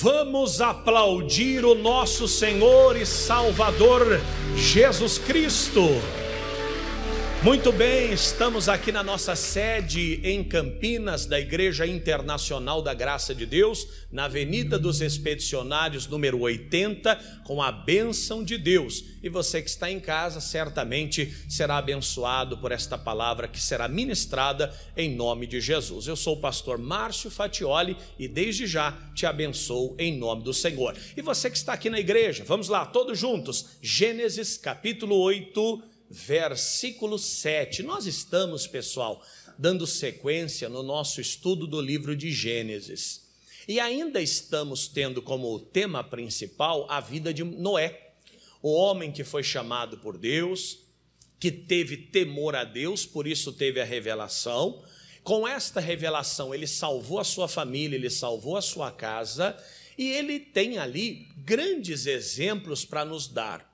Vamos aplaudir o nosso Senhor e Salvador Jesus Cristo. Muito bem, estamos aqui na nossa sede em Campinas, da Igreja Internacional da Graça de Deus, na Avenida dos Expedicionários, número 80, com a bênção de Deus. E você que está em casa, certamente será abençoado por esta palavra que será ministrada em nome de Jesus. Eu sou o pastor Márcio Fatioli e desde já te abençoo em nome do Senhor. E você que está aqui na igreja, vamos lá, todos juntos, Gênesis capítulo 8 versículo 7. Nós estamos, pessoal, dando sequência no nosso estudo do livro de Gênesis. E ainda estamos tendo como tema principal a vida de Noé, o homem que foi chamado por Deus, que teve temor a Deus, por isso teve a revelação. Com esta revelação, ele salvou a sua família, ele salvou a sua casa, e ele tem ali grandes exemplos para nos dar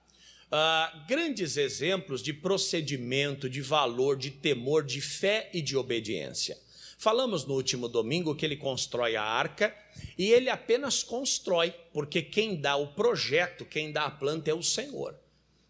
ah, grandes exemplos de procedimento, de valor, de temor, de fé e de obediência. Falamos no último domingo que ele constrói a arca e ele apenas constrói, porque quem dá o projeto, quem dá a planta é o Senhor.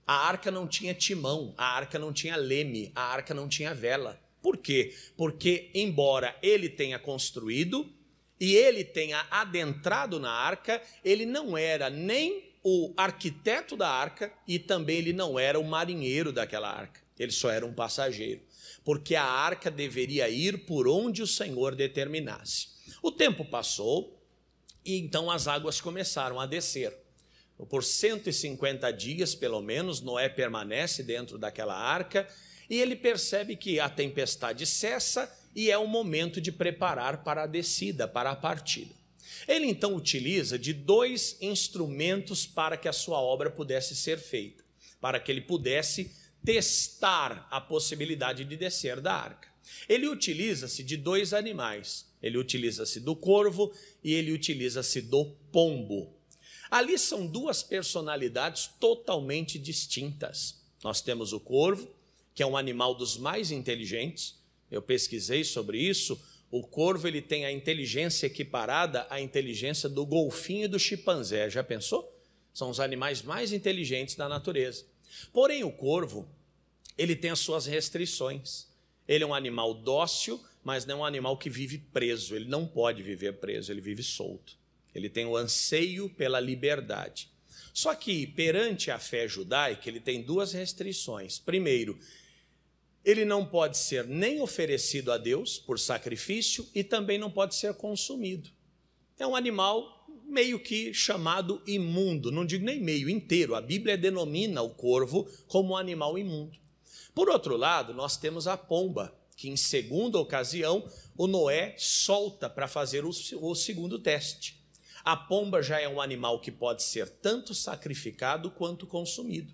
A arca não tinha timão, a arca não tinha leme, a arca não tinha vela. Por quê? Porque, embora ele tenha construído e ele tenha adentrado na arca, ele não era nem o arquiteto da arca e também ele não era o marinheiro daquela arca, ele só era um passageiro, porque a arca deveria ir por onde o Senhor determinasse. O tempo passou e então as águas começaram a descer. Por 150 dias, pelo menos, Noé permanece dentro daquela arca e ele percebe que a tempestade cessa e é o momento de preparar para a descida, para a partida. Ele então utiliza de dois instrumentos para que a sua obra pudesse ser feita, para que ele pudesse testar a possibilidade de descer da arca. Ele utiliza-se de dois animais. Ele utiliza-se do corvo e ele utiliza-se do pombo. Ali são duas personalidades totalmente distintas. Nós temos o corvo, que é um animal dos mais inteligentes. Eu pesquisei sobre isso o corvo ele tem a inteligência equiparada à inteligência do golfinho e do chimpanzé. Já pensou? São os animais mais inteligentes da natureza. Porém, o corvo ele tem as suas restrições. Ele é um animal dócil, mas não é um animal que vive preso. Ele não pode viver preso, ele vive solto. Ele tem o anseio pela liberdade. Só que perante a fé judaica, ele tem duas restrições. Primeiro, ele não pode ser nem oferecido a Deus por sacrifício e também não pode ser consumido. É um animal meio que chamado imundo, não digo nem meio, inteiro. A Bíblia denomina o corvo como um animal imundo. Por outro lado, nós temos a pomba, que em segunda ocasião o Noé solta para fazer o segundo teste. A pomba já é um animal que pode ser tanto sacrificado quanto consumido.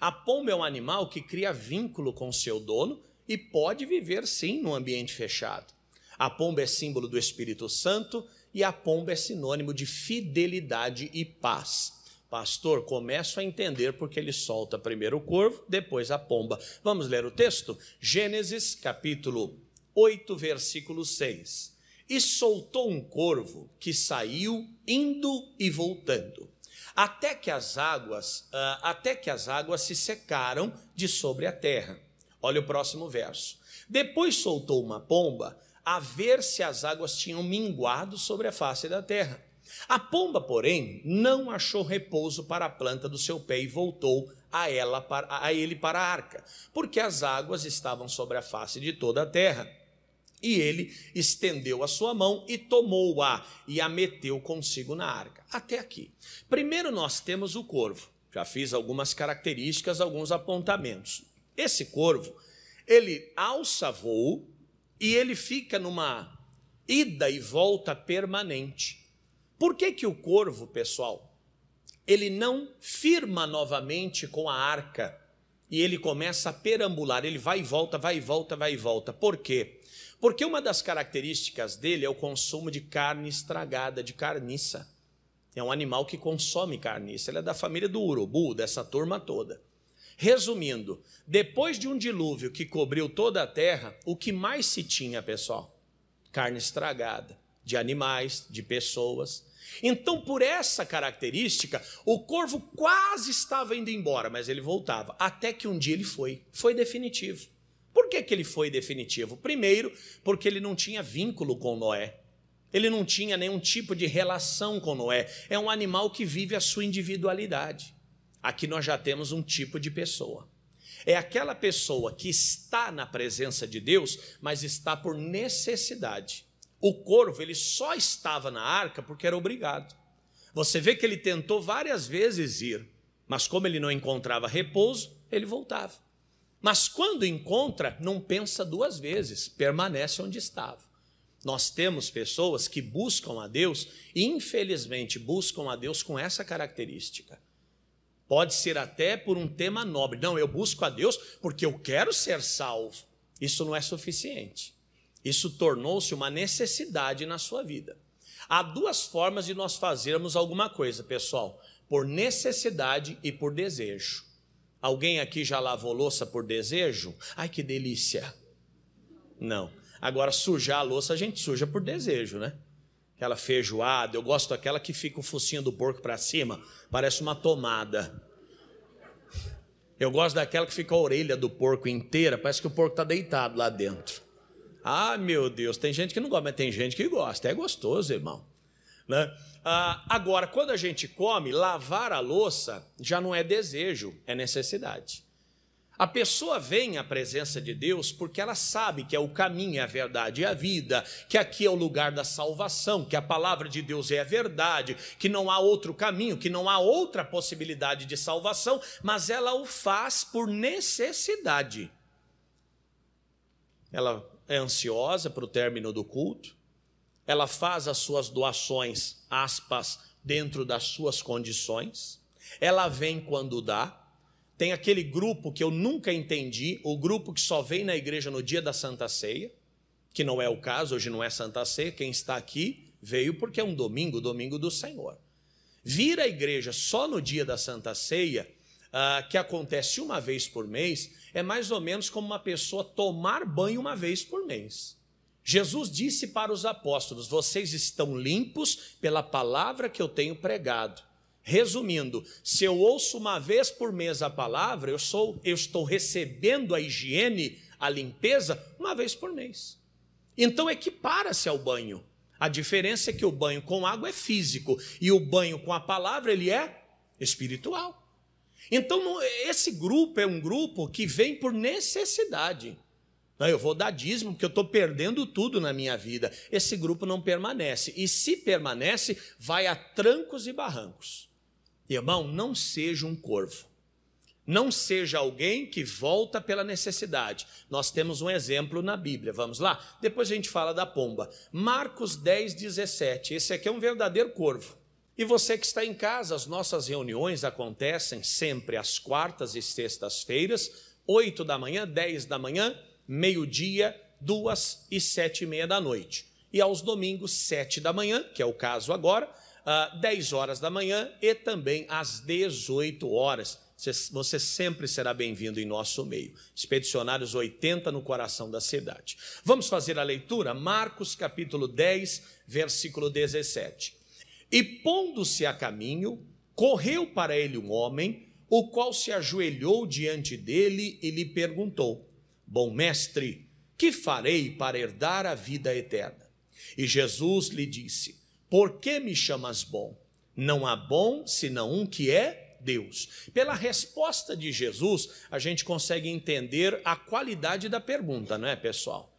A pomba é um animal que cria vínculo com seu dono e pode viver sim num ambiente fechado. A pomba é símbolo do Espírito Santo e a pomba é sinônimo de fidelidade e paz. Pastor, começo a entender porque ele solta primeiro o corvo, depois a pomba. Vamos ler o texto? Gênesis capítulo 8, versículo 6. E soltou um corvo que saiu indo e voltando até que as águas, ah, até que as águas se secaram de sobre a terra. Olha o próximo verso. Depois soltou uma pomba a ver se as águas tinham minguado sobre a face da terra. A pomba, porém, não achou repouso para a planta do seu pé e voltou a, ela, a ele para a arca, porque as águas estavam sobre a face de toda a terra. E ele estendeu a sua mão e tomou-a e a meteu consigo na arca. Até aqui. Primeiro nós temos o corvo. Já fiz algumas características, alguns apontamentos. Esse corvo, ele alça voo e ele fica numa ida e volta permanente. Por que que o corvo, pessoal, ele não firma novamente com a arca e ele começa a perambular, ele vai e volta, vai e volta, vai e volta. Por quê? Porque uma das características dele é o consumo de carne estragada, de carniça. É um animal que consome carniça. Ele é da família do urubu, dessa turma toda. Resumindo, depois de um dilúvio que cobriu toda a terra, o que mais se tinha, pessoal? Carne estragada, de animais, de pessoas. Então, por essa característica, o corvo quase estava indo embora, mas ele voltava. Até que um dia ele foi. Foi definitivo. Por que, que ele foi definitivo? Primeiro, porque ele não tinha vínculo com Noé. Ele não tinha nenhum tipo de relação com Noé. É um animal que vive a sua individualidade. Aqui nós já temos um tipo de pessoa. É aquela pessoa que está na presença de Deus, mas está por necessidade. O corvo, ele só estava na arca porque era obrigado. Você vê que ele tentou várias vezes ir, mas como ele não encontrava repouso, ele voltava. Mas quando encontra, não pensa duas vezes, permanece onde estava. Nós temos pessoas que buscam a Deus, e infelizmente buscam a Deus com essa característica. Pode ser até por um tema nobre. Não, eu busco a Deus porque eu quero ser salvo. Isso não é suficiente. Isso tornou-se uma necessidade na sua vida. Há duas formas de nós fazermos alguma coisa, pessoal: por necessidade e por desejo. Alguém aqui já lavou louça por desejo? Ai que delícia! Não. Agora, sujar a louça a gente suja por desejo, né? Aquela feijoada, eu gosto daquela que fica o focinho do porco para cima, parece uma tomada. Eu gosto daquela que fica a orelha do porco inteira, parece que o porco está deitado lá dentro. Ah, meu Deus, tem gente que não gosta, mas tem gente que gosta, é gostoso, irmão. Né? Ah, agora, quando a gente come, lavar a louça já não é desejo, é necessidade. A pessoa vem à presença de Deus porque ela sabe que é o caminho, é a verdade e é a vida, que aqui é o lugar da salvação, que a palavra de Deus é a verdade, que não há outro caminho, que não há outra possibilidade de salvação, mas ela o faz por necessidade. Ela é ansiosa para o término do culto, ela faz as suas doações, aspas, dentro das suas condições, ela vem quando dá. Tem aquele grupo que eu nunca entendi, o grupo que só vem na igreja no dia da Santa Ceia, que não é o caso, hoje não é Santa Ceia, quem está aqui veio porque é um domingo, domingo do Senhor. Vir à igreja só no dia da Santa Ceia, uh, que acontece uma vez por mês, é mais ou menos como uma pessoa tomar banho uma vez por mês. Jesus disse para os apóstolos: Vocês estão limpos pela palavra que eu tenho pregado. Resumindo, se eu ouço uma vez por mês a palavra, eu, sou, eu estou recebendo a higiene, a limpeza, uma vez por mês. Então equipara-se ao banho. A diferença é que o banho com água é físico e o banho com a palavra ele é espiritual. Então esse grupo é um grupo que vem por necessidade. Não, eu vou dar dízimo porque eu estou perdendo tudo na minha vida. Esse grupo não permanece. E se permanece, vai a trancos e barrancos. Irmão, não seja um corvo. Não seja alguém que volta pela necessidade. Nós temos um exemplo na Bíblia. Vamos lá? Depois a gente fala da pomba. Marcos 10, 17. Esse aqui é um verdadeiro corvo. E você que está em casa, as nossas reuniões acontecem sempre às quartas e sextas-feiras, 8 da manhã, 10 da manhã meio-dia, duas e sete e meia da noite. E aos domingos, sete da manhã, que é o caso agora, ah, dez horas da manhã e também às dezoito horas. Você sempre será bem-vindo em nosso meio. Expedicionários 80 no coração da cidade. Vamos fazer a leitura? Marcos capítulo 10, versículo 17. E pondo-se a caminho, correu para ele um homem, o qual se ajoelhou diante dele e lhe perguntou: Bom mestre, que farei para herdar a vida eterna? E Jesus lhe disse: Por que me chamas bom? Não há bom senão um que é Deus. Pela resposta de Jesus, a gente consegue entender a qualidade da pergunta, não é, pessoal?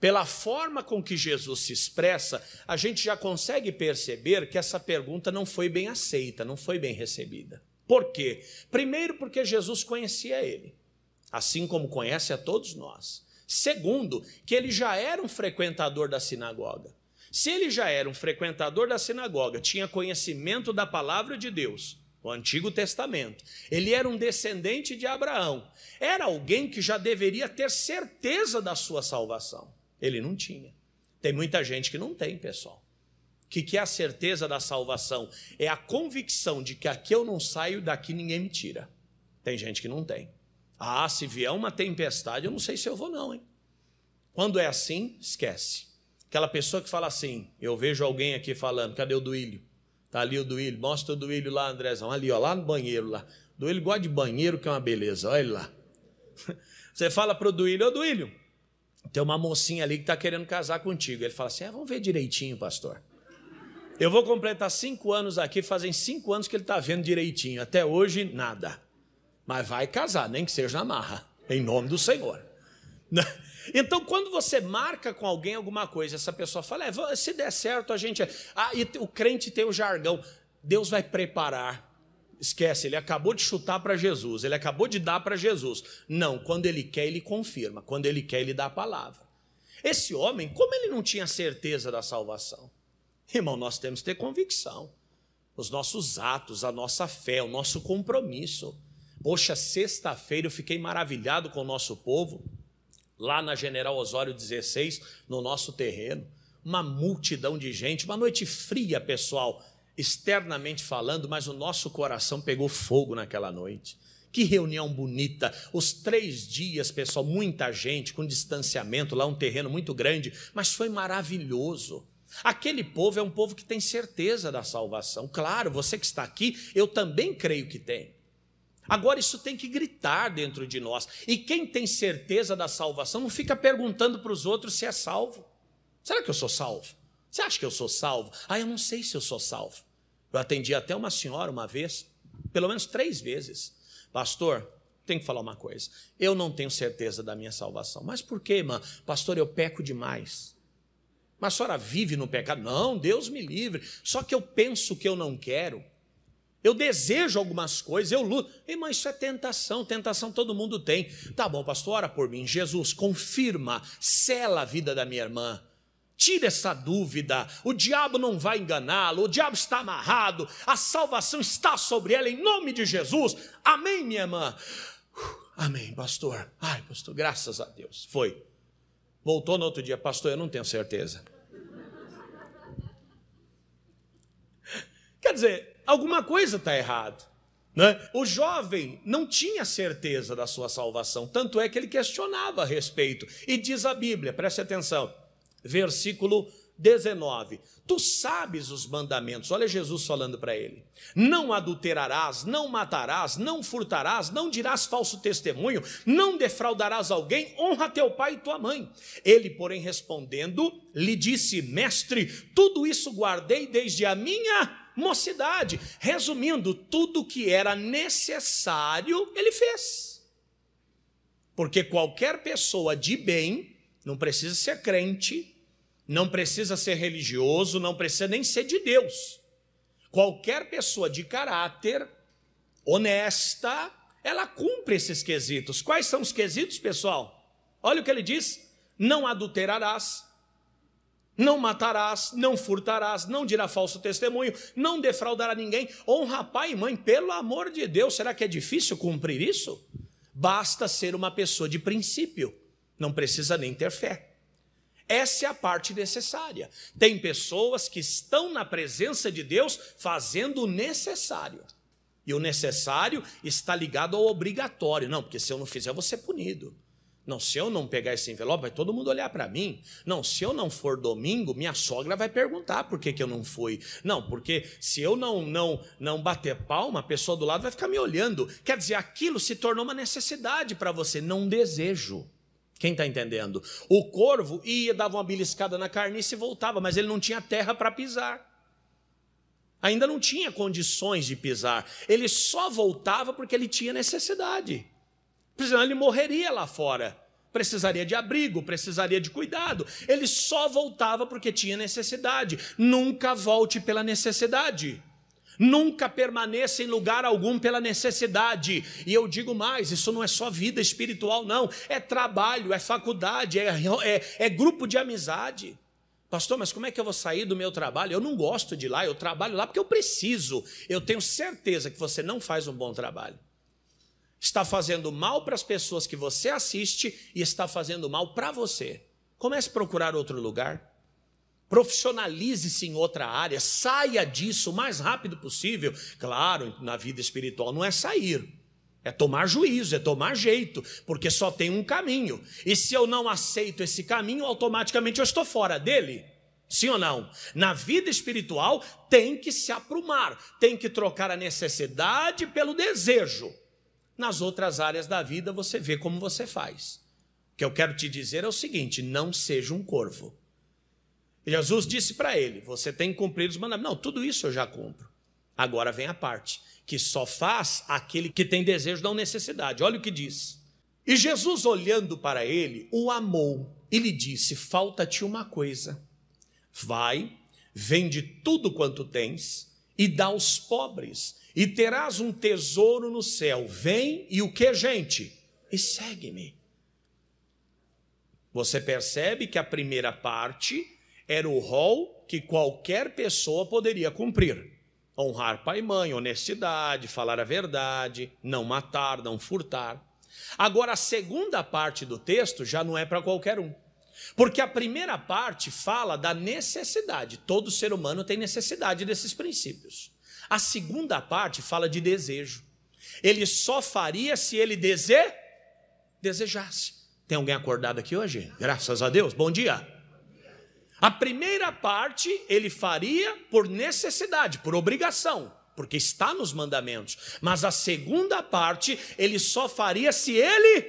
Pela forma com que Jesus se expressa, a gente já consegue perceber que essa pergunta não foi bem aceita, não foi bem recebida. Por quê? Primeiro, porque Jesus conhecia ele assim como conhece a todos nós. Segundo, que ele já era um frequentador da sinagoga. Se ele já era um frequentador da sinagoga, tinha conhecimento da palavra de Deus, o Antigo Testamento, ele era um descendente de Abraão, era alguém que já deveria ter certeza da sua salvação. Ele não tinha. Tem muita gente que não tem, pessoal. O que, que é a certeza da salvação? É a convicção de que aqui eu não saio, daqui ninguém me tira. Tem gente que não tem. Ah, se vier uma tempestade, eu não sei se eu vou, não, hein? Quando é assim, esquece. Aquela pessoa que fala assim, eu vejo alguém aqui falando, cadê o Duílio? Tá ali o Duílio, mostra o Duílio lá, Andrezão, ali, ó, lá no banheiro, lá. Duílio gosta de banheiro, que é uma beleza, olha ele lá. Você fala pro Duílio, ô Duílio, tem uma mocinha ali que tá querendo casar contigo. Ele fala assim, é, vamos ver direitinho, pastor. Eu vou completar cinco anos aqui, fazem cinco anos que ele tá vendo direitinho, até hoje, nada mas vai casar, nem que seja na marra, em nome do Senhor. Né? Então, quando você marca com alguém alguma coisa, essa pessoa fala: é, se der certo, a gente. É. Ah, e o crente tem o jargão: Deus vai preparar. Esquece, ele acabou de chutar para Jesus, ele acabou de dar para Jesus. Não, quando ele quer, ele confirma, quando ele quer, ele dá a palavra. Esse homem, como ele não tinha certeza da salvação? Irmão, nós temos que ter convicção. Os nossos atos, a nossa fé, o nosso compromisso. Poxa, sexta-feira eu fiquei maravilhado com o nosso povo, lá na General Osório 16, no nosso terreno. Uma multidão de gente, uma noite fria, pessoal, externamente falando, mas o nosso coração pegou fogo naquela noite. Que reunião bonita! Os três dias, pessoal, muita gente, com distanciamento, lá um terreno muito grande, mas foi maravilhoso. Aquele povo é um povo que tem certeza da salvação. Claro, você que está aqui, eu também creio que tem. Agora isso tem que gritar dentro de nós. E quem tem certeza da salvação não fica perguntando para os outros se é salvo. Será que eu sou salvo? Você acha que eu sou salvo? Ah, eu não sei se eu sou salvo. Eu atendi até uma senhora uma vez, pelo menos três vezes. Pastor, tenho que falar uma coisa. Eu não tenho certeza da minha salvação. Mas por quê, irmã? Pastor, eu peco demais. Mas a senhora vive no pecado? Não, Deus me livre. Só que eu penso que eu não quero. Eu desejo algumas coisas, eu luto. mas isso é tentação, tentação todo mundo tem. Tá bom, pastor, ora por mim. Jesus, confirma, sela a vida da minha irmã. Tira essa dúvida. O diabo não vai enganá-lo, o diabo está amarrado, a salvação está sobre ela em nome de Jesus. Amém, minha irmã. Uh, amém, pastor. Ai, pastor, graças a Deus. Foi. Voltou no outro dia, pastor, eu não tenho certeza. Quer dizer, alguma coisa está errado. Né? O jovem não tinha certeza da sua salvação, tanto é que ele questionava a respeito. E diz a Bíblia, preste atenção, versículo 19: Tu sabes os mandamentos, olha Jesus falando para ele: Não adulterarás, não matarás, não furtarás, não dirás falso testemunho, não defraudarás alguém, honra teu pai e tua mãe. Ele, porém, respondendo, lhe disse: Mestre, tudo isso guardei desde a minha mocidade. Resumindo, tudo que era necessário, ele fez. Porque qualquer pessoa de bem, não precisa ser crente, não precisa ser religioso, não precisa nem ser de Deus. Qualquer pessoa de caráter, honesta, ela cumpre esses quesitos. Quais são os quesitos, pessoal? Olha o que ele diz: não adulterarás, não matarás, não furtarás, não dirá falso testemunho, não defraudará ninguém, honra pai e mãe, pelo amor de Deus, será que é difícil cumprir isso? Basta ser uma pessoa de princípio, não precisa nem ter fé. Essa é a parte necessária. Tem pessoas que estão na presença de Deus fazendo o necessário. E o necessário está ligado ao obrigatório. Não, porque se eu não fizer, eu vou ser punido. Não, se eu não pegar esse envelope, vai todo mundo olhar para mim. Não, se eu não for domingo, minha sogra vai perguntar por que, que eu não fui. Não, porque se eu não não não bater palma, a pessoa do lado vai ficar me olhando. Quer dizer, aquilo se tornou uma necessidade para você, não um desejo. Quem está entendendo? O corvo ia, dava uma beliscada na carniça e voltava, mas ele não tinha terra para pisar. Ainda não tinha condições de pisar. Ele só voltava porque ele tinha necessidade senão ele morreria lá fora. Precisaria de abrigo, precisaria de cuidado. Ele só voltava porque tinha necessidade. Nunca volte pela necessidade. Nunca permaneça em lugar algum pela necessidade. E eu digo mais: isso não é só vida espiritual, não. É trabalho, é faculdade, é, é, é, grupo de amizade. Pastor, mas como é que eu vou sair do meu trabalho? Eu não gosto de lá, eu trabalho lá porque eu preciso. Eu tenho certeza que você não faz um bom trabalho está fazendo mal para as pessoas que você assiste e está fazendo mal para você. Comece a procurar outro lugar. Profissionalize-se em outra área, saia disso o mais rápido possível. Claro, na vida espiritual não é sair, é tomar juízo, é tomar jeito, porque só tem um caminho. E se eu não aceito esse caminho, automaticamente eu estou fora dele. Sim ou não? Na vida espiritual tem que se aprumar, tem que trocar a necessidade pelo desejo. Nas outras áreas da vida, você vê como você faz. O que eu quero te dizer é o seguinte: não seja um corvo. Jesus disse para ele: Você tem que cumprir os mandamentos. Não, tudo isso eu já cumpro. Agora vem a parte que só faz aquele que tem desejo da necessidade. Olha o que diz. E Jesus, olhando para ele, o amou e lhe disse: Falta-te uma coisa. Vai, vende tudo quanto tens e dá aos pobres, e terás um tesouro no céu. Vem e o que, gente? E segue-me. Você percebe que a primeira parte era o rol que qualquer pessoa poderia cumprir: honrar pai e mãe, honestidade, falar a verdade, não matar, não furtar. Agora, a segunda parte do texto já não é para qualquer um. Porque a primeira parte fala da necessidade. Todo ser humano tem necessidade desses princípios. A segunda parte fala de desejo. Ele só faria se ele dese... desejasse. Tem alguém acordado aqui hoje? Graças a Deus. Bom dia. A primeira parte ele faria por necessidade, por obrigação, porque está nos mandamentos. Mas a segunda parte ele só faria se ele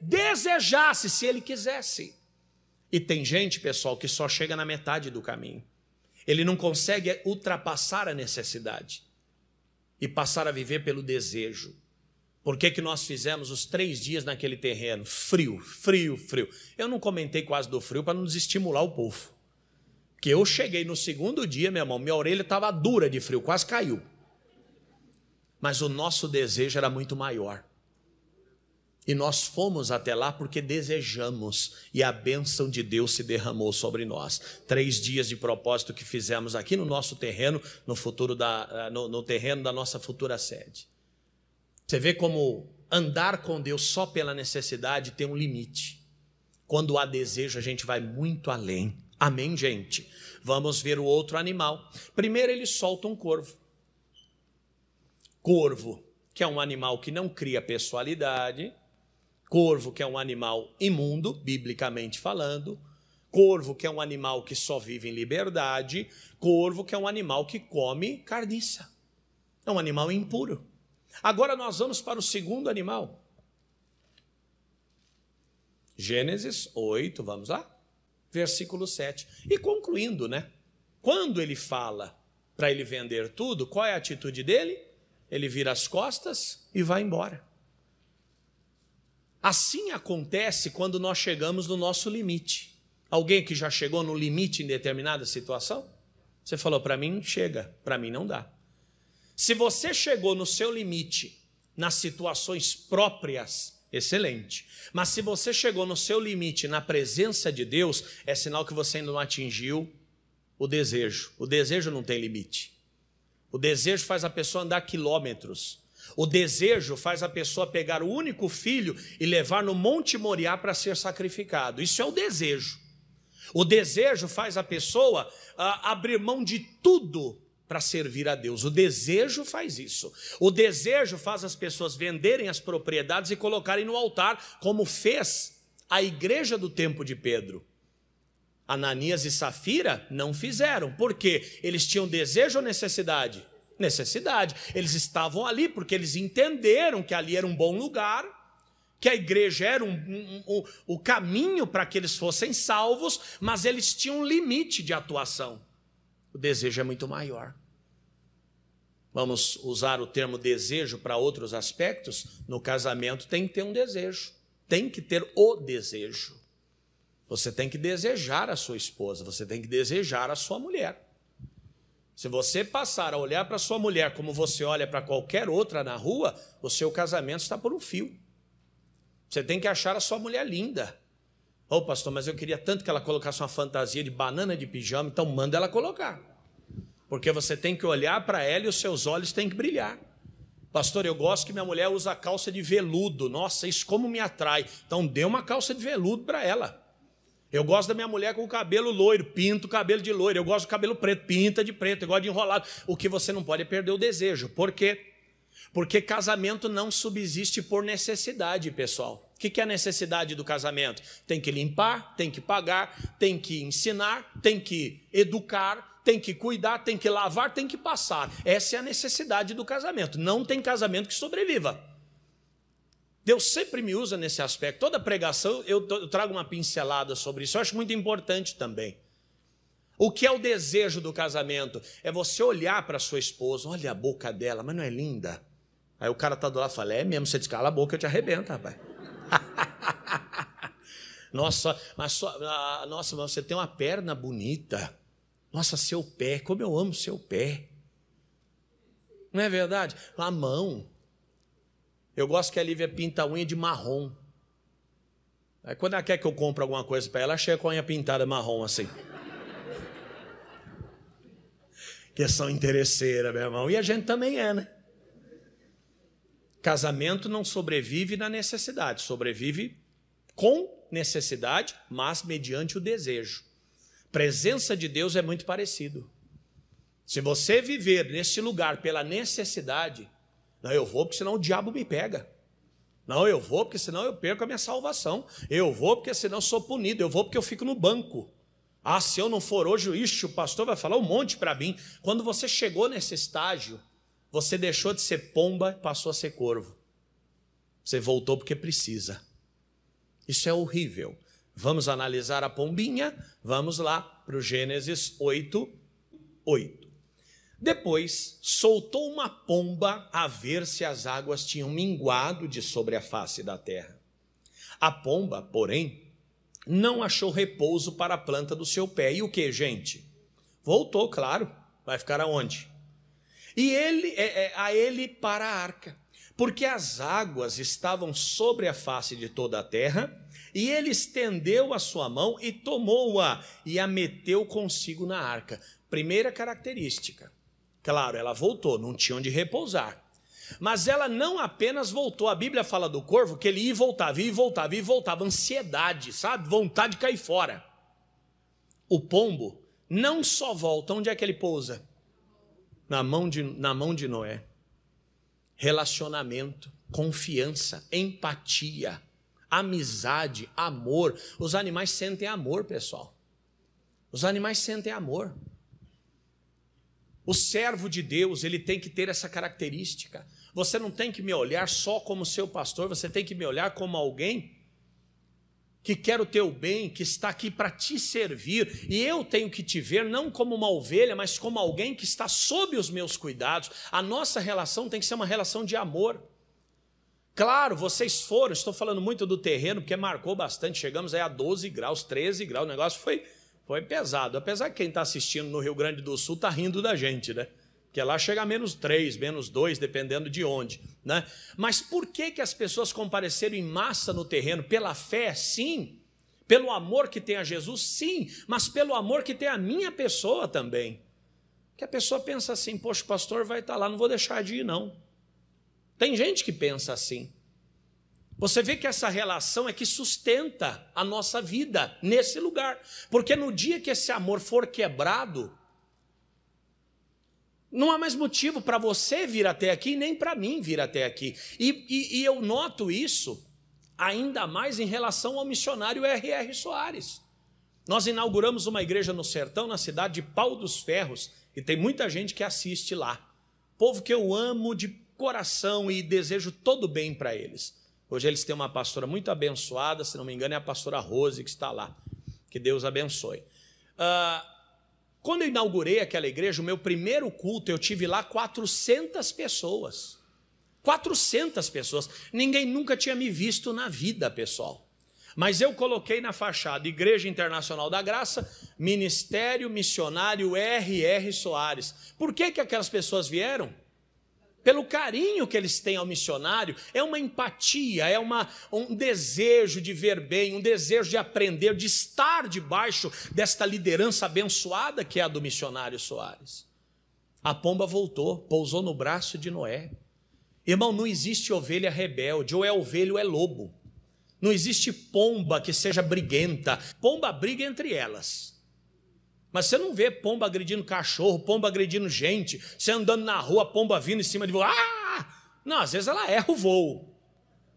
desejasse, se ele quisesse. E tem gente, pessoal, que só chega na metade do caminho. Ele não consegue ultrapassar a necessidade e passar a viver pelo desejo. Por que, que nós fizemos os três dias naquele terreno? Frio, frio, frio. Eu não comentei quase do frio para não desestimular o povo. Que eu cheguei no segundo dia, meu irmão, minha orelha estava dura de frio, quase caiu. Mas o nosso desejo era muito maior. E nós fomos até lá porque desejamos, e a bênção de Deus se derramou sobre nós. Três dias de propósito que fizemos aqui no nosso terreno, no futuro da, ah, no, no terreno da nossa futura sede. Você vê como andar com Deus só pela necessidade tem um limite. Quando há desejo, a gente vai muito além. Amém, gente? Vamos ver o outro animal. Primeiro, ele solta um corvo. Corvo, que é um animal que não cria personalidade Corvo, que é um animal imundo, biblicamente falando. Corvo, que é um animal que só vive em liberdade. Corvo, que é um animal que come carniça. É um animal impuro. Agora nós vamos para o segundo animal. Gênesis 8, vamos lá? Versículo 7. E concluindo, né? Quando ele fala para ele vender tudo, qual é a atitude dele? Ele vira as costas e vai embora. Assim acontece quando nós chegamos no nosso limite. Alguém que já chegou no limite em determinada situação? Você falou para mim, chega, para mim não dá. Se você chegou no seu limite nas situações próprias, excelente. Mas se você chegou no seu limite na presença de Deus, é sinal que você ainda não atingiu o desejo. O desejo não tem limite. O desejo faz a pessoa andar quilômetros. O desejo faz a pessoa pegar o único filho e levar no Monte Moriá para ser sacrificado. Isso é o desejo. O desejo faz a pessoa ah, abrir mão de tudo para servir a Deus. O desejo faz isso. O desejo faz as pessoas venderem as propriedades e colocarem no altar, como fez a igreja do tempo de Pedro. Ananias e Safira não fizeram. Por quê? Eles tinham desejo ou necessidade? necessidade. Eles estavam ali porque eles entenderam que ali era um bom lugar, que a igreja era um, um, um, o caminho para que eles fossem salvos, mas eles tinham um limite de atuação. O desejo é muito maior. Vamos usar o termo desejo para outros aspectos? No casamento tem que ter um desejo, tem que ter o desejo. Você tem que desejar a sua esposa, você tem que desejar a sua mulher. Se você passar a olhar para sua mulher como você olha para qualquer outra na rua, o seu casamento está por um fio. Você tem que achar a sua mulher linda. Ô oh, pastor, mas eu queria tanto que ela colocasse uma fantasia de banana de pijama, então manda ela colocar. Porque você tem que olhar para ela e os seus olhos têm que brilhar. Pastor, eu gosto que minha mulher usa calça de veludo. Nossa, isso como me atrai. Então dê uma calça de veludo para ela. Eu gosto da minha mulher com o cabelo loiro, pinto o cabelo de loiro. Eu gosto do cabelo preto, pinta de preto. Eu gosto de enrolado. O que você não pode é perder o desejo. Por quê? Porque casamento não subsiste por necessidade, pessoal. O que é a necessidade do casamento? Tem que limpar, tem que pagar, tem que ensinar, tem que educar, tem que cuidar, tem que lavar, tem que passar. Essa é a necessidade do casamento. Não tem casamento que sobreviva. Deus sempre me usa nesse aspecto. Toda pregação eu, trago uma pincelada sobre isso. Eu acho muito importante também. O que é o desejo do casamento? É você olhar para sua esposa, olha a boca dela, mas não é linda? Aí o cara tá do lado e fala: É mesmo, você descala a boca, eu te arrebento, rapaz. nossa, mas ah, nossa, mas você tem uma perna bonita. Nossa, seu pé, como eu amo seu pé. Não é verdade? A mão. Eu gosto que a Lívia pinta a unha de marrom. Aí quando ela quer que eu compre alguma coisa para ela, ela chega com a unha pintada marrom assim. Questão é interesseira, meu irmão. E a gente também é, né? Casamento não sobrevive na necessidade, sobrevive com necessidade, mas mediante o desejo. Presença de Deus é muito parecido. Se você viver nesse lugar pela necessidade, não, eu vou porque senão o diabo me pega. Não, eu vou porque senão eu perco a minha salvação. Eu vou porque senão eu sou punido. Eu vou porque eu fico no banco. Ah, se eu não for hoje, Isto, o pastor vai falar um monte para mim. Quando você chegou nesse estágio, você deixou de ser pomba e passou a ser corvo. Você voltou porque precisa. Isso é horrível. Vamos analisar a pombinha. Vamos lá para o Gênesis 8, 8. Depois soltou uma pomba a ver se as águas tinham minguado de sobre a face da terra. A pomba, porém, não achou repouso para a planta do seu pé. E o que, gente? Voltou, claro. Vai ficar aonde? E ele, é, é, a ele para a arca, porque as águas estavam sobre a face de toda a terra, e ele estendeu a sua mão e tomou-a e a meteu consigo na arca. Primeira característica: Claro, ela voltou, não tinha onde repousar. Mas ela não apenas voltou, a Bíblia fala do corvo que ele ia e voltava, ia e voltava, ia e voltava, ansiedade, sabe? Vontade de cair fora. O pombo não só volta, onde é que ele pousa? Na mão de, na mão de Noé. Relacionamento, confiança, empatia, amizade, amor. Os animais sentem amor, pessoal. Os animais sentem amor. O servo de Deus, ele tem que ter essa característica. Você não tem que me olhar só como seu pastor, você tem que me olhar como alguém que quer o teu bem, que está aqui para te servir, e eu tenho que te ver não como uma ovelha, mas como alguém que está sob os meus cuidados. A nossa relação tem que ser uma relação de amor. Claro, vocês foram, estou falando muito do terreno, porque marcou bastante, chegamos aí a 12 graus, 13 graus, o negócio foi foi pesado. Apesar que quem está assistindo no Rio Grande do Sul está rindo da gente, né? Porque lá chega a menos três, menos dois, dependendo de onde. Né? Mas por que, que as pessoas compareceram em massa no terreno? Pela fé, sim. Pelo amor que tem a Jesus, sim. Mas pelo amor que tem a minha pessoa também. Que a pessoa pensa assim: poxa, o pastor vai estar tá lá, não vou deixar de ir, não. Tem gente que pensa assim. Você vê que essa relação é que sustenta a nossa vida nesse lugar. Porque no dia que esse amor for quebrado, não há mais motivo para você vir até aqui, nem para mim vir até aqui. E, e, e, eu noto isso ainda mais em relação ao missionário R.R. Soares. Nós inauguramos uma igreja no sertão, na cidade de Pau dos Ferros, e tem muita gente que assiste lá. Povo que eu amo de coração e desejo todo bem para eles. Hoje eles têm uma pastora muito abençoada, se não me engano, é a pastora Rose que está lá. Que Deus abençoe. Ah, quando eu inaugurei aquela igreja, o meu primeiro culto, eu tive lá 400 pessoas. 400 pessoas. Ninguém nunca tinha me visto na vida, pessoal. Mas eu coloquei na fachada Igreja Internacional da Graça, Ministério Missionário R.R. Soares. Por que, que aquelas pessoas vieram? pelo carinho que eles têm ao missionário, é uma empatia, é uma, um desejo de ver bem, um desejo de aprender, de estar debaixo desta liderança abençoada que é a do missionário Soares. A pomba voltou, pousou no braço de Noé. Irmão, não existe ovelha rebelde, ou é ovelha ou é lobo. Não existe pomba que seja briguenta. Pomba briga entre elas. Mas você não vê pomba agredindo cachorro, pomba agredindo gente, você andando na rua, pomba vindo em cima de você. Ah! Não, às vezes ela erra o voo.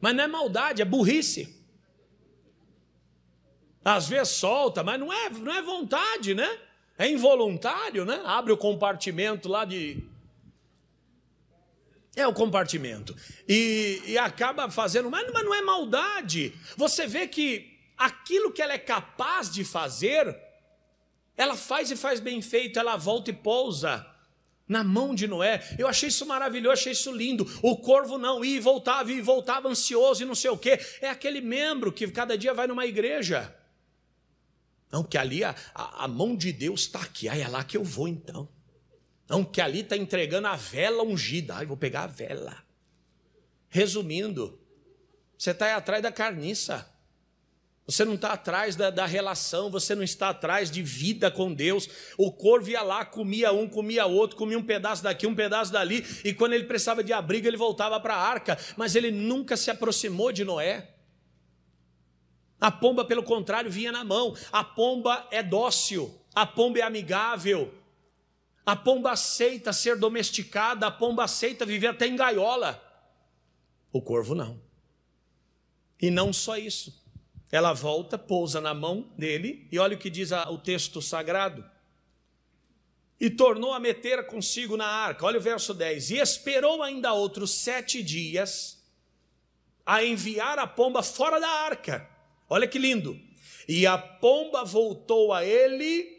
Mas não é maldade, é burrice. Às vezes solta, mas não é, não é vontade, né? É involuntário, né? Abre o compartimento lá de. É o compartimento. E, e acaba fazendo, mas, mas não é maldade. Você vê que aquilo que ela é capaz de fazer ela faz e faz bem feito, ela volta e pousa na mão de Noé. Eu achei isso maravilhoso, achei isso lindo. O corvo não ia e voltava, ia e voltava ansioso e não sei o quê. É aquele membro que cada dia vai numa igreja. Não, que ali a, a, a mão de Deus está aqui. Aí é lá que eu vou então. Não, que ali está entregando a vela ungida. Ai, vou pegar a vela. Resumindo, você está atrás da carniça. Você não está atrás da, da, relação, você não está atrás de vida com Deus. O corvo ia lá, comia um, comia outro, comia um pedaço daqui, um pedaço dali, e quando ele precisava de abrigo, ele voltava para a arca, mas ele nunca se aproximou de Noé. A pomba, pelo contrário, vinha na mão. A pomba é dócil, a pomba é amigável, a pomba aceita ser domesticada, a pomba aceita viver até em gaiola. O corvo não. E não só isso. Ela volta, pousa na mão dele, e olha o que diz o texto sagrado. E tornou a meter consigo na arca. Olha o verso 10. E esperou ainda outros sete dias a enviar a pomba fora da arca. Olha que lindo. E a pomba voltou a ele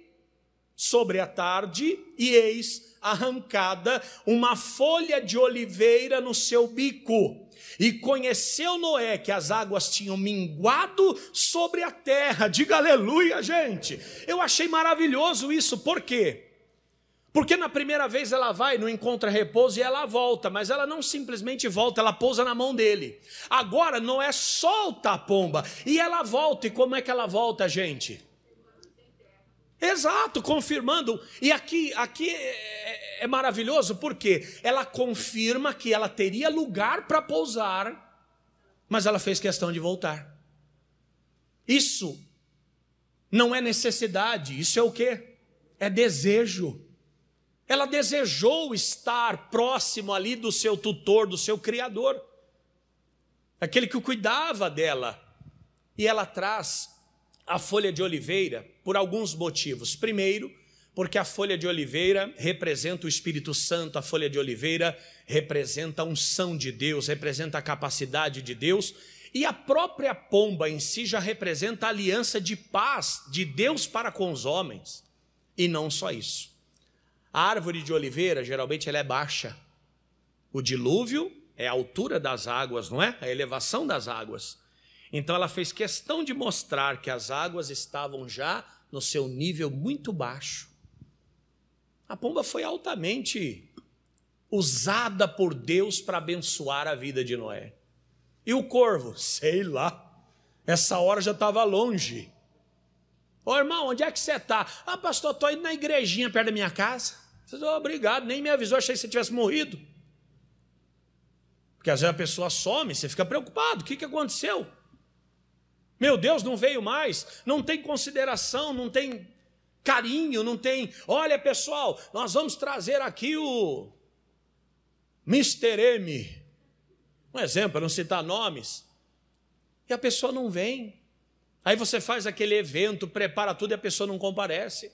sobre a tarde, e eis arrancada uma folha de oliveira no seu bico e conheceu Noé que as águas tinham minguado sobre a terra. Diga aleluia, gente. Eu achei maravilhoso isso, por quê? Porque na primeira vez ela vai, não encontra repouso e ela volta, mas ela não simplesmente volta, ela pousa na mão dele. Agora Noé solta a pomba e ela volta. E como é que ela volta, gente? Exato, confirmando. E aqui, aqui é, é, é maravilhoso porque ela confirma que ela teria lugar para pousar, mas ela fez questão de voltar. Isso não é necessidade, isso é o quê? É desejo. Ela desejou estar próximo ali do seu tutor, do seu criador, aquele que o cuidava dela. E ela traz a folha de oliveira por alguns motivos. Primeiro, porque a folha de oliveira representa o Espírito Santo, a folha de oliveira representa a unção de Deus, representa a capacidade de Deus, e a própria pomba em si já representa a aliança de paz de Deus para com os homens. E não só isso. A árvore de oliveira, geralmente, ela é baixa. O dilúvio é a altura das águas, não é? A elevação das águas. Então ela fez questão de mostrar que as águas estavam já no seu nível muito baixo. A pomba foi altamente usada por Deus para abençoar a vida de Noé. E o corvo? Sei lá. Essa hora já estava longe. Ô irmão, onde é que você está? Ah, pastor, estou indo na igrejinha perto da minha casa. Você oh, obrigado, nem me avisou, achei que você tivesse morrido. Porque às vezes a pessoa some, você fica preocupado. O que, que aconteceu? Meu Deus, não veio mais, não tem consideração, não tem carinho, não tem. Olha, pessoal, nós vamos trazer aqui o Mr. M. Um exemplo, para não citar nomes. E a pessoa não vem. Aí você faz aquele evento, prepara tudo e a pessoa não comparece.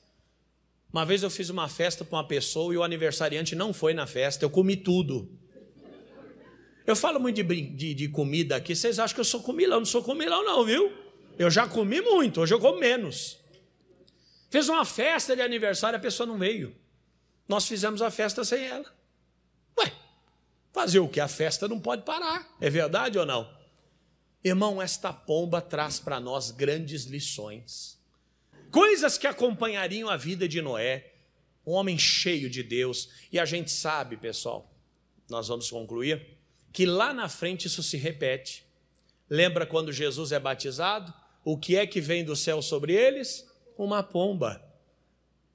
Uma vez eu fiz uma festa para uma pessoa e o aniversariante não foi na festa, eu comi tudo. Eu falo muito de, de, de comida aqui, vocês acham que eu sou comilão? Não sou comilão, não, viu? Eu já comi muito, hoje eu como menos. Fez uma festa de aniversário, a pessoa não veio. Nós fizemos a festa sem ela. Ué, fazer o que? A festa não pode parar, é verdade ou não? Irmão, esta pomba traz para nós grandes lições, coisas que acompanhariam a vida de Noé, um homem cheio de Deus, e a gente sabe, pessoal, nós vamos concluir que lá na frente isso se repete. Lembra quando Jesus é batizado? O que é que vem do céu sobre eles? Uma pomba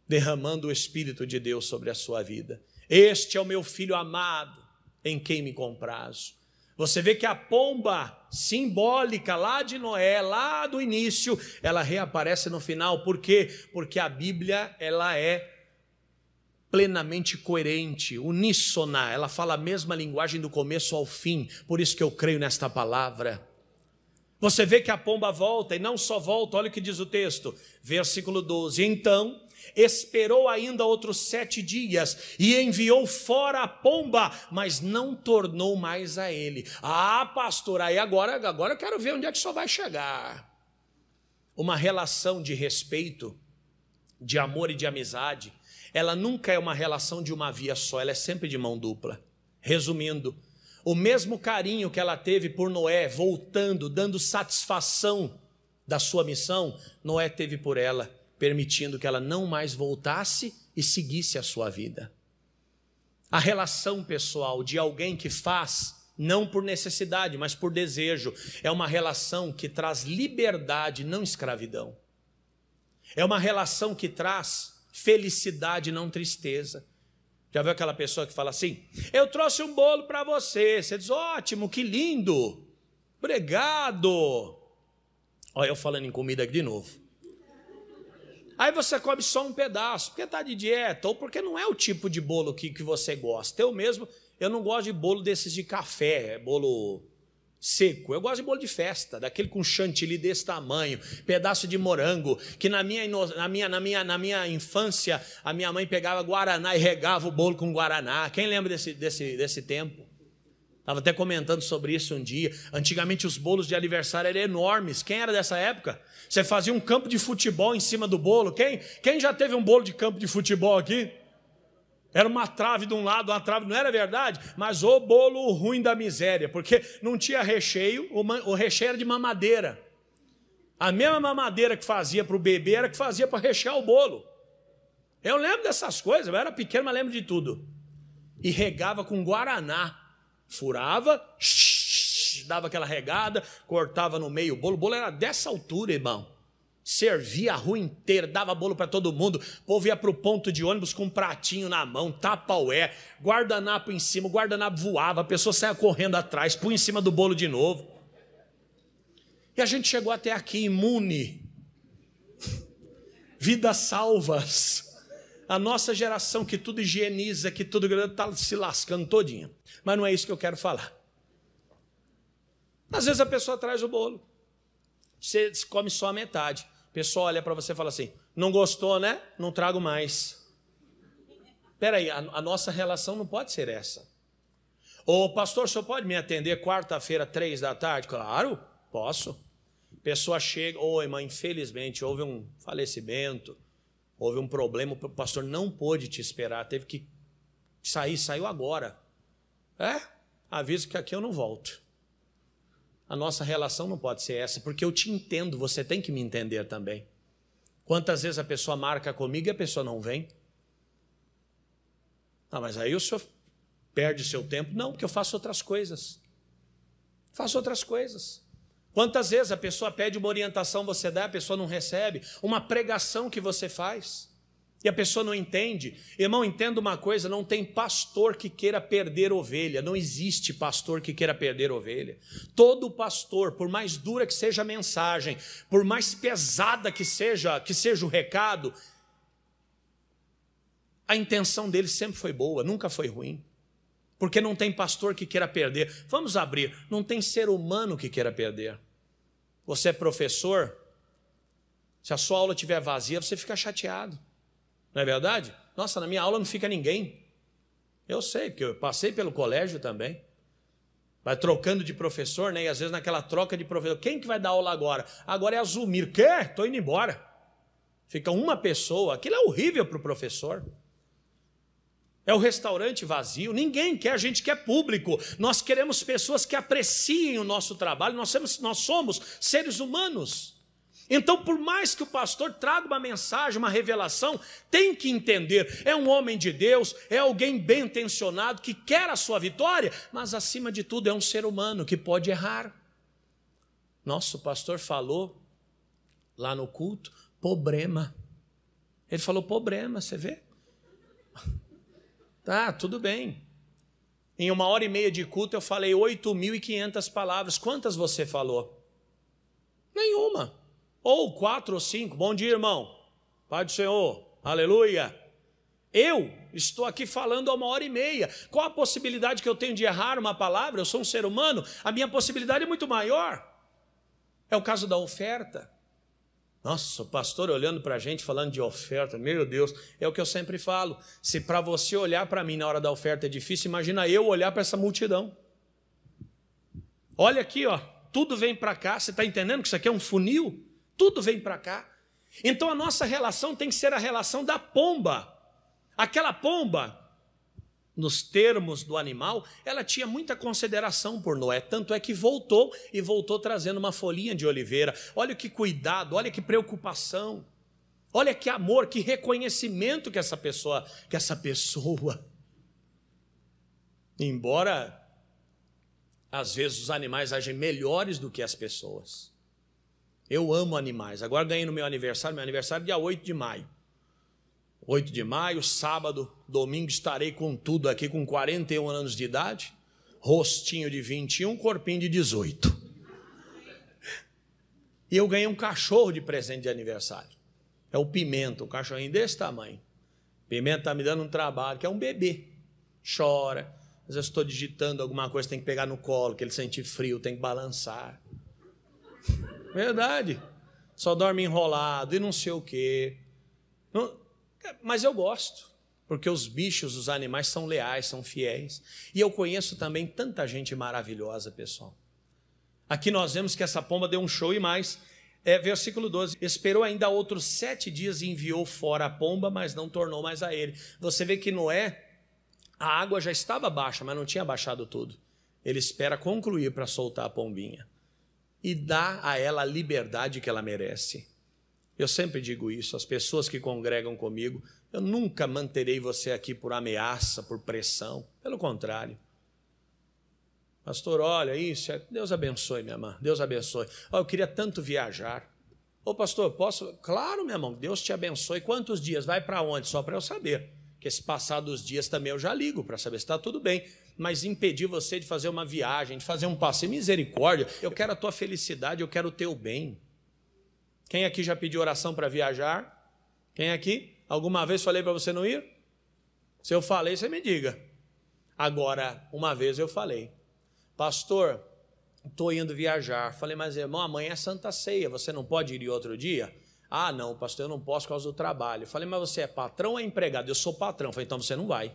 derramando o Espírito de Deus sobre a sua vida. Este é o meu filho amado, em quem me comprazo. Você vê que a pomba simbólica lá de Noé, lá do início, ela reaparece no final, por quê? Porque a Bíblia, ela é plenamente coerente, uníssona, ela fala a mesma linguagem do começo ao fim, por isso que eu creio nesta palavra. Você vê que a pomba volta, e não só volta, olha o que diz o texto, versículo 12: Então esperou ainda outros sete dias e enviou fora a pomba, mas não tornou mais a ele. Ah, pastor, aí agora, agora eu quero ver onde é que só vai chegar. Uma relação de respeito, de amor e de amizade ela nunca é uma relação de uma via só, ela é sempre de mão dupla. Resumindo, o mesmo carinho que ela teve por Noé, voltando, dando satisfação da sua missão, Noé teve por ela, permitindo que ela não mais voltasse e seguisse a sua vida. A relação pessoal de alguém que faz, não por necessidade, mas por desejo, é uma relação que traz liberdade, não escravidão. É uma relação que traz felicidade, não tristeza. Já viu aquela pessoa que fala assim: Eu trouxe um bolo para você. Você diz: Ótimo, que lindo, obrigado. Olha, eu falando em comida aqui de novo. Aí você come só um pedaço, porque está de dieta, ou porque não é o tipo de bolo que, que você gosta. Eu mesmo, eu não gosto de bolo desses de café, é bolo seco. Eu gosto de bolo de festa, daquele com chantilly desse tamanho, pedaço de morango, que na minha, na minha, na minha, na minha infância a minha mãe pegava guaraná e regava o bolo com guaraná. Quem lembra desse, desse, desse tempo? Estava até comentando sobre isso um dia. Antigamente os bolos de aniversário eram enormes. Quem era dessa época? Você fazia um campo de futebol em cima do bolo. Quem, quem já teve um bolo de campo de futebol aqui? Era uma trave de um lado, uma trave, não era verdade? Mas o bolo ruim da miséria, porque não tinha recheio, o recheio era de mamadeira. A mesma mamadeira que fazia para o bebê era que fazia para rechear o bolo. Eu lembro dessas coisas, eu era pequeno, mas lembro de tudo. E regava com guaraná. Furava, shh, dava aquela regada, cortava no meio o bolo. O bolo era dessa altura, irmão servia a rua inteira, dava bolo para todo mundo. O povo ia pro ponto de ônibus com um pratinho na mão, tapaué, guardanapo em cima, o guardanapo voava, a pessoa saia correndo atrás, punha em cima do bolo de novo. E a gente chegou até aqui imune. Vidas salvas. A nossa geração que tudo higieniza, que tudo está se lascando todinha. Mas não é isso que eu quero falar. Às vezes a pessoa traz o bolo. Você come só a metade pessoa olha para você e fala assim: não gostou, né? Não trago mais. Peraí, a, a nossa relação não pode ser essa. Ô, pastor, senhor pode me atender quarta-feira, três da tarde? Claro, posso. Pessoa chega, oi, mãe. infelizmente houve um falecimento, houve um problema, o pastor não pôde te esperar, teve que sair, saiu agora. É? Aviso que aqui eu não volto a nossa relação não pode ser essa, porque eu te entendo, você tem que me entender também. Quantas vezes a pessoa marca comigo e a pessoa não vem? Ah, mas aí o senhor perde seu tempo? Não, porque eu faço outras coisas. Faço outras coisas. Quantas vezes a pessoa pede uma orientação, você dá, a pessoa não recebe, uma pregação que você faz. E a pessoa não entende. Irmão, entenda uma coisa: não tem pastor que queira perder ovelha. Não existe pastor que queira perder ovelha. Todo pastor, por mais dura que seja a mensagem, por mais pesada que seja, que seja o recado, a intenção dele sempre foi boa, nunca foi ruim. Porque não tem pastor que queira perder. Vamos abrir, não tem ser humano que queira perder. Você é professor, se a sua aula estiver vazia, você fica chateado. Não é verdade? Nossa, na minha aula não fica ninguém. Eu sei, porque eu passei pelo colégio também. Vai trocando de professor, né? E às vezes naquela troca de professor, quem que vai dar aula agora? Agora é a Zumir. Quê? Tô indo embora. Fica uma pessoa. Aquilo é horrível para o professor. É o restaurante vazio, ninguém quer, a gente quer público. Nós queremos pessoas que apreciem o nosso trabalho, nós somos, nós somos seres humanos. Então, por mais que o pastor traga uma mensagem, uma revelação, tem que entender: é um homem de Deus, é alguém bem intencionado que quer a sua vitória, mas acima de tudo é um ser humano que pode errar. Nosso pastor falou lá no culto: problema. Ele falou: problema, você vê? Tá, tudo bem. Em uma hora e meia de culto eu falei 8.500 palavras. Quantas você falou? Nenhuma. Ou quatro ou cinco. Bom dia, irmão. Pai do Senhor. Aleluia. Eu estou aqui falando há uma hora e meia. Qual a possibilidade que eu tenho de errar uma palavra? Eu sou um ser humano. A minha possibilidade é muito maior. É o caso da oferta. Nossa, o pastor olhando para a gente falando de oferta, meu Deus, é o que eu sempre falo. Se para você olhar para mim na hora da oferta é difícil, imagina eu olhar para essa multidão. Olha aqui, ó, tudo vem para cá. Você está entendendo que isso aqui é um funil? Tudo vem para cá. Então a nossa relação tem que ser a relação da pomba. Aquela pomba, nos termos do animal, ela tinha muita consideração por Noé, tanto é que voltou e voltou trazendo uma folhinha de oliveira. Olha que cuidado, olha que preocupação. Olha que amor, que reconhecimento que essa pessoa, que essa pessoa. Embora às vezes os animais agem melhores do que as pessoas. Eu amo animais. Agora ganhei no meu aniversário, meu aniversário é dia 8 de maio. 8 de maio, sábado, domingo estarei com tudo aqui com 41 anos de idade, rostinho de 21, corpinho de 18. E eu ganhei um cachorro de presente de aniversário. É o Pimenta, um cachorrinho desse tamanho. Pimenta está me dando um trabalho, que é um bebê. Chora. Às vezes estou digitando alguma coisa, tem que pegar no colo, que ele sente frio, tem que balançar. Verdade. Só dorme enrolado e não sei o quê. Não, é, mas eu gosto, porque os bichos, os animais são leais, são fiéis. E eu conheço também tanta gente maravilhosa, pessoal. Aqui nós vemos que essa pomba deu um show e mais. É, versículo 12: Esperou ainda outros sete dias e enviou fora a pomba, mas não tornou mais a ele. Você vê que Noé, a água já estava baixa, mas não tinha baixado tudo. Ele espera concluir para soltar a pombinha e dá a ela a liberdade que ela merece. Eu sempre digo isso, as pessoas que congregam comigo, eu nunca manterei você aqui por ameaça, por pressão, pelo contrário. Pastor, olha isso, é... Deus abençoe, minha irmã, Deus abençoe. Oh, eu queria tanto viajar. Ô oh, pastor, posso? Claro, meu irmão, Deus te abençoe. Quantos dias? Vai para onde? Só para eu saber. Que esse passar dos dias também eu já ligo para saber se está tudo bem mas impedir você de fazer uma viagem, de fazer um passeio. Misericórdia, eu quero a tua felicidade, eu quero o teu bem. Quem aqui já pediu oração para viajar? Quem aqui? Alguma vez falei para você não ir? Se eu falei, você me diga. Agora, uma vez eu falei, pastor, estou indo viajar. Falei, mas irmão, amanhã é Santa Ceia, você não pode ir outro dia? Ah, não, pastor, eu não posso por causa do trabalho. Falei, mas você é patrão ou é empregado? Eu sou patrão. Falei, então você não vai.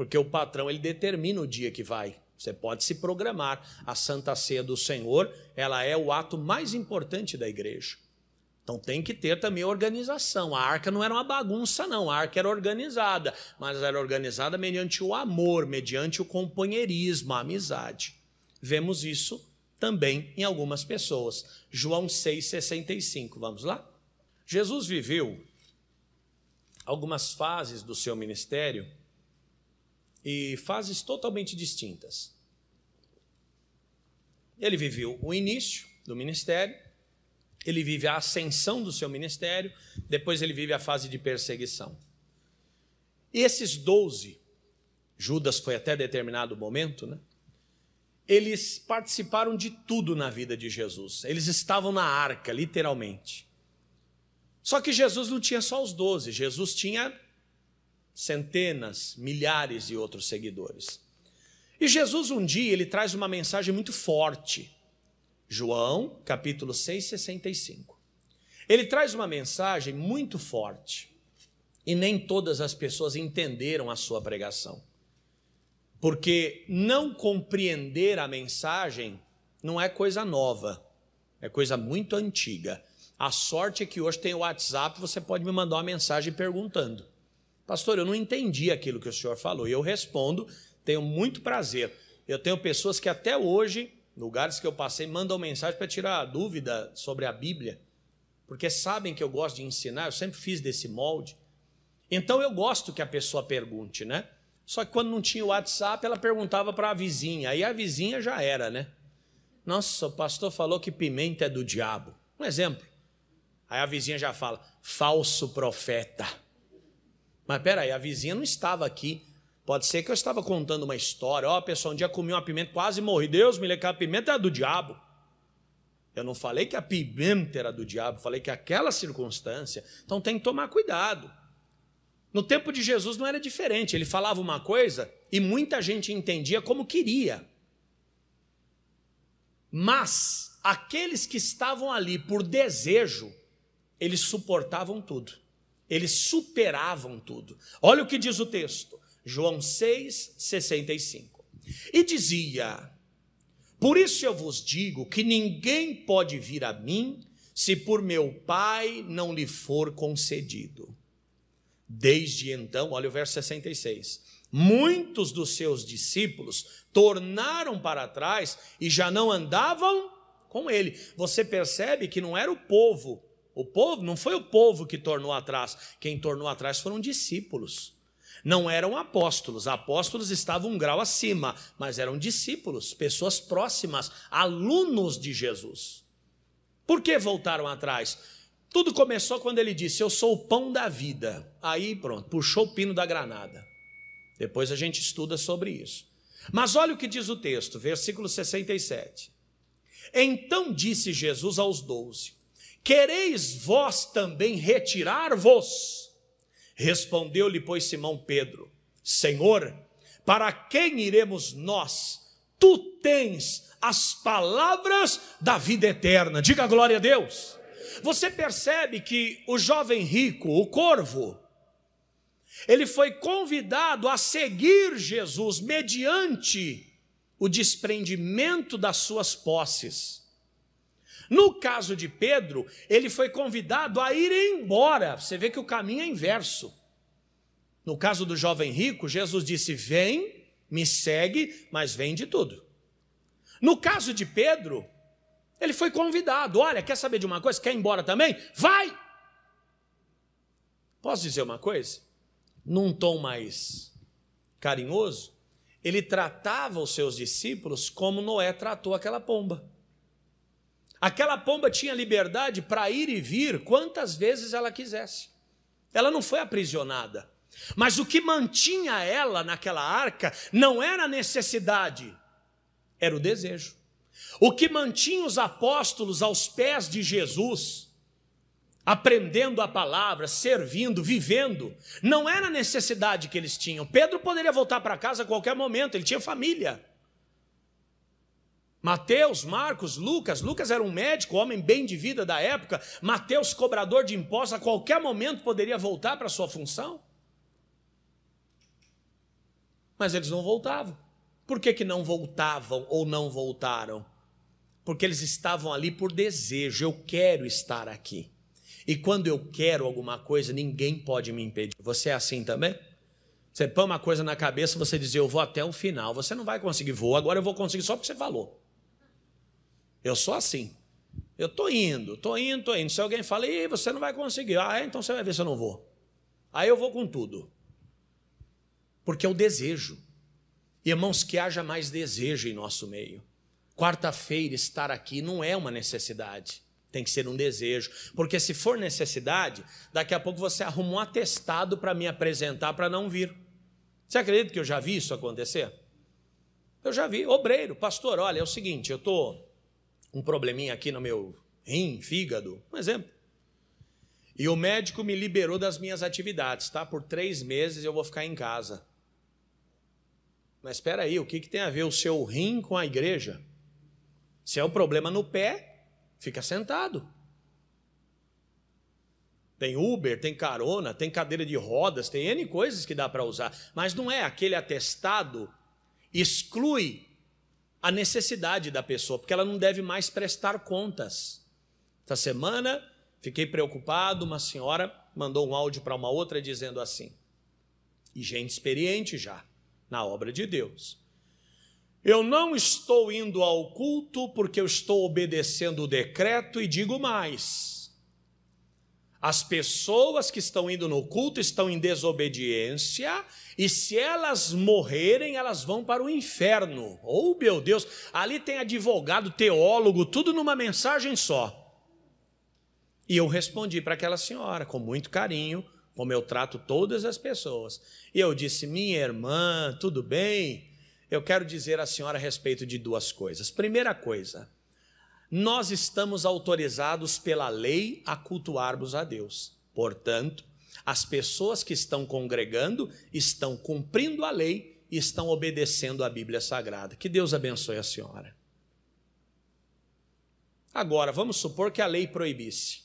Porque o patrão ele determina o dia que vai. Você pode se programar. A Santa Ceia do Senhor, ela é o ato mais importante da igreja. Então tem que ter também organização. A arca não era uma bagunça, não. A arca era organizada, mas era organizada mediante o amor, mediante o companheirismo, a amizade. Vemos isso também em algumas pessoas. João 6,65. Vamos lá? Jesus viveu algumas fases do seu ministério e fases totalmente distintas. Ele viveu o início do ministério, ele vive a ascensão do seu ministério, depois ele vive a fase de perseguição. E esses doze, Judas foi até determinado momento, né? Eles participaram de tudo na vida de Jesus. Eles estavam na arca, literalmente. Só que Jesus não tinha só os doze, Jesus tinha centenas, milhares de outros seguidores. E Jesus um dia ele traz uma mensagem muito forte. João, capítulo 6, 65. Ele traz uma mensagem muito forte. E nem todas as pessoas entenderam a sua pregação. Porque não compreender a mensagem não é coisa nova, é coisa muito antiga. A sorte é que hoje tem o WhatsApp, você pode me mandar uma mensagem perguntando. Pastor, eu não entendi aquilo que o senhor falou. E eu respondo, tenho muito prazer. Eu tenho pessoas que até hoje, lugares que eu passei, mandam mensagem para tirar dúvida sobre a Bíblia, porque sabem que eu gosto de ensinar, eu sempre fiz desse molde. Então eu gosto que a pessoa pergunte, né? Só que quando não tinha o WhatsApp, ela perguntava para a vizinha. Aí a vizinha já era, né? Nossa, o pastor falou que pimenta é do diabo. Um exemplo. Aí a vizinha já fala: falso profeta. Mas peraí, a vizinha não estava aqui. Pode ser que eu estava contando uma história. Ó, oh, pessoal, um dia comi uma pimenta, quase morri. Deus me lembra que a pimenta era do diabo. Eu não falei que a pimenta era do diabo, falei que aquela circunstância. Então tem que tomar cuidado. No tempo de Jesus não era diferente. Ele falava uma coisa e muita gente entendia como queria. Mas aqueles que estavam ali por desejo, eles suportavam tudo. Eles superavam tudo. Olha o que diz o texto, João 6, 65. E dizia: Por isso eu vos digo que ninguém pode vir a mim se por meu Pai não lhe for concedido. Desde então, olha o verso 66. Muitos dos seus discípulos tornaram para trás e já não andavam com ele. Você percebe que não era o povo o povo não foi o povo que tornou atrás. Quem tornou atrás foram discípulos. Não eram apóstolos. Apóstolos estavam um grau acima, mas eram discípulos, pessoas próximas, alunos de Jesus. Por que voltaram atrás? Tudo começou quando ele disse: Eu sou o pão da vida. Aí, pronto, puxou o pino da granada. Depois a gente estuda sobre isso. Mas olha o que diz o texto, versículo 67. Então disse Jesus aos doze: Quereis vós também retirar-vos? Respondeu-lhe, pois, Simão Pedro: Senhor, para quem iremos nós? Tu tens as palavras da vida eterna. Diga glória a Deus. Você percebe que o jovem rico, o corvo, ele foi convidado a seguir Jesus mediante o desprendimento das suas posses. No caso de Pedro, ele foi convidado a ir embora. Você vê que o caminho é inverso. No caso do jovem rico, Jesus disse: Vem, me segue, mas vem de tudo. No caso de Pedro, ele foi convidado: Olha, quer saber de uma coisa? Quer ir embora também? Vai! Posso dizer uma coisa? Num tom mais carinhoso, ele tratava os seus discípulos como Noé tratou aquela pomba. Aquela pomba tinha liberdade para ir e vir quantas vezes ela quisesse. Ela não foi aprisionada. Mas o que mantinha ela naquela arca não era a necessidade, era o desejo. O que mantinha os apóstolos aos pés de Jesus, aprendendo a palavra, servindo, vivendo, não era a necessidade que eles tinham. Pedro poderia voltar para casa a qualquer momento, ele tinha família. Mateus, Marcos, Lucas. Lucas era um médico, homem bem de vida da época. Mateus, cobrador de impostos, a qualquer momento poderia voltar para sua função. Mas eles não voltavam. Por que, que não voltavam ou não voltaram? Porque eles estavam ali por desejo. Eu quero estar aqui. E quando eu quero alguma coisa, ninguém pode me impedir. Você é assim também? Você põe uma coisa na cabeça, você diz, eu vou até o final. Você não vai conseguir, vou, agora eu vou conseguir só porque você falou. Eu sou assim. Eu tô indo, tô indo, tô indo. Se alguém fala, Ih, você não vai conseguir. Ah, é, então você vai ver se eu não vou. Aí eu vou com tudo. Porque eu desejo. Irmãos, que haja mais desejo em nosso meio. Quarta-feira estar aqui não é uma necessidade. Tem que ser um desejo. Porque se for necessidade, daqui a pouco você arruma um atestado para me apresentar para não vir. Você acredita que eu já vi isso acontecer? Eu já vi. Obreiro, pastor, olha, é o seguinte, eu estou um probleminha aqui no meu rim, fígado, um exemplo. E o médico me liberou das minhas atividades, tá? Por três meses eu vou ficar em casa. Mas espera aí, o que, que tem a ver o seu rim com a igreja? Se é o um problema no pé, fica sentado. Tem Uber, tem carona, tem cadeira de rodas, tem N coisas que dá para usar. Mas não é aquele atestado exclui a necessidade da pessoa, porque ela não deve mais prestar contas. Esta semana, fiquei preocupado, uma senhora mandou um áudio para uma outra dizendo assim, e gente experiente já, na obra de Deus. Eu não estou indo ao culto porque eu estou obedecendo o decreto e digo mais as pessoas que estão indo no culto estão em desobediência, e se elas morrerem, elas vão para o inferno. Oh, meu Deus, ali tem advogado, teólogo, tudo numa mensagem só. E eu respondi para aquela senhora com muito carinho, como eu trato todas as pessoas. E eu disse: "Minha irmã, tudo bem? Eu quero dizer à senhora a respeito de duas coisas. Primeira coisa, nós estamos autorizados pela lei a cultuarmos a Deus. Portanto, as pessoas que estão congregando estão cumprindo a lei e estão obedecendo a Bíblia Sagrada. Que Deus abençoe a senhora. Agora, vamos supor que a lei proibisse.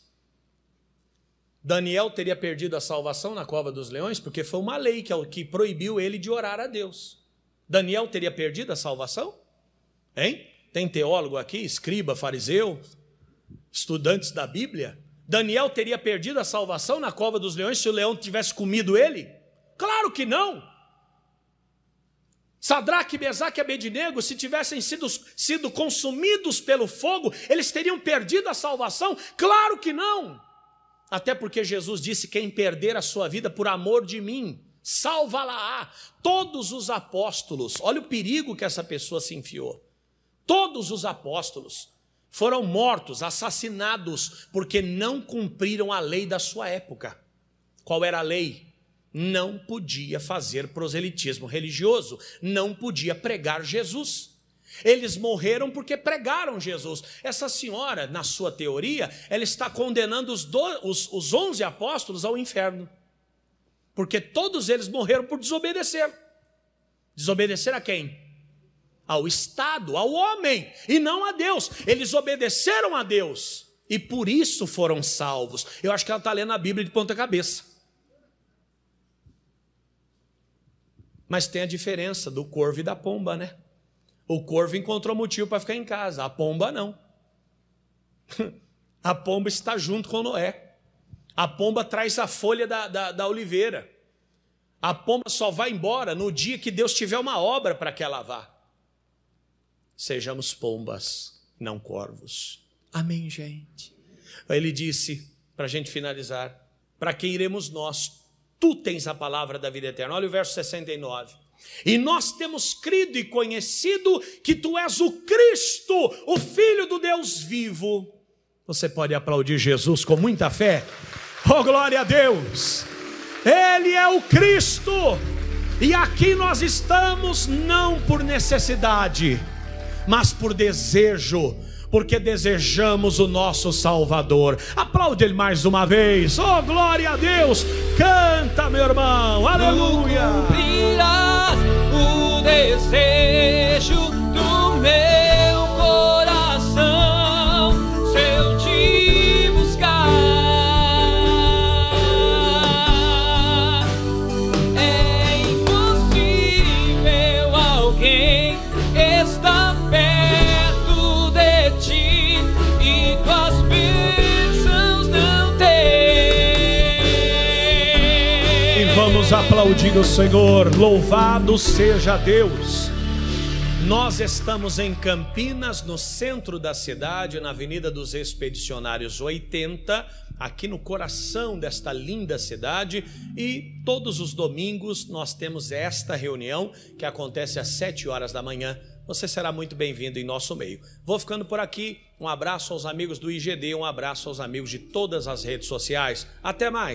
Daniel teria perdido a salvação na cova dos leões porque foi uma lei que proibiu ele de orar a Deus. Daniel teria perdido a salvação? Hein? Tem teólogo aqui, escriba, fariseu, estudantes da Bíblia? Daniel teria perdido a salvação na cova dos leões se o leão tivesse comido ele? Claro que não! Sadraque, Mesaque e Abednego, se tivessem sido, sido consumidos pelo fogo, eles teriam perdido a salvação? Claro que não! Até porque Jesus disse: quem perder a sua vida por amor de mim, salva-la-á. Todos os apóstolos, olha o perigo que essa pessoa se enfiou. Todos os apóstolos foram mortos, assassinados, porque não cumpriram a lei da sua época. Qual era a lei? Não podia fazer proselitismo religioso, não podia pregar Jesus. Eles morreram porque pregaram Jesus. Essa senhora, na sua teoria, ela está condenando os, do, os, os 11 apóstolos ao inferno. Porque todos eles morreram por desobedecer. Desobedecer a quem? ao Estado, ao homem, e não a Deus. Eles obedeceram a Deus e por isso foram salvos. Eu acho que ela está lendo a Bíblia de ponta-cabeça. Mas tem a diferença do corvo e da pomba, né? O corvo encontrou motivo para ficar em casa, a pomba não. A pomba está junto com Noé. A pomba traz a folha da, da, da oliveira. A pomba só vai embora no dia que Deus tiver uma obra para que ela vá sejamos pombas, não corvos. Amém, gente. Ele disse, para a gente finalizar, para quem iremos nós? Tu tens a palavra da vida eterna. Olha o verso 69. E nós temos crido e conhecido que tu és o Cristo, o Filho do Deus vivo. Você pode aplaudir Jesus com muita fé. Oh, glória a Deus! Ele é o Cristo, e aqui nós estamos não por necessidade mas por desejo, porque desejamos o nosso Salvador. Aplaude ele mais uma vez. Oh, glória a Deus! Canta, meu irmão. Aleluia! Cumprirás o desejo do meu diga o Senhor, louvado seja Deus. Nós estamos em Campinas, no centro da cidade, na Avenida dos Expedicionários 80, aqui no coração desta linda cidade, e todos os domingos nós temos esta reunião que acontece às 7 horas da manhã. Você será muito bem-vindo em nosso meio. Vou ficando por aqui. Um abraço aos amigos do IGD, um abraço aos amigos de todas as redes sociais. Até mais!